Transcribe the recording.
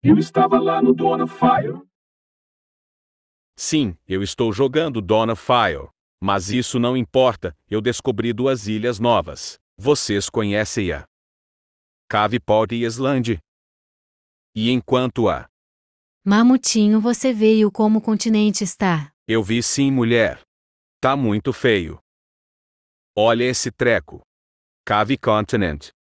Eu estava lá no Dona Fire. Sim, eu estou jogando Dona Fire. Mas isso não importa, eu descobri duas ilhas novas. Vocês conhecem-a. Cave Pod e Island. E enquanto a... Mamutinho, você veio como o continente está. Eu vi sim, mulher. Tá muito feio. Olha esse treco. Cave Continent.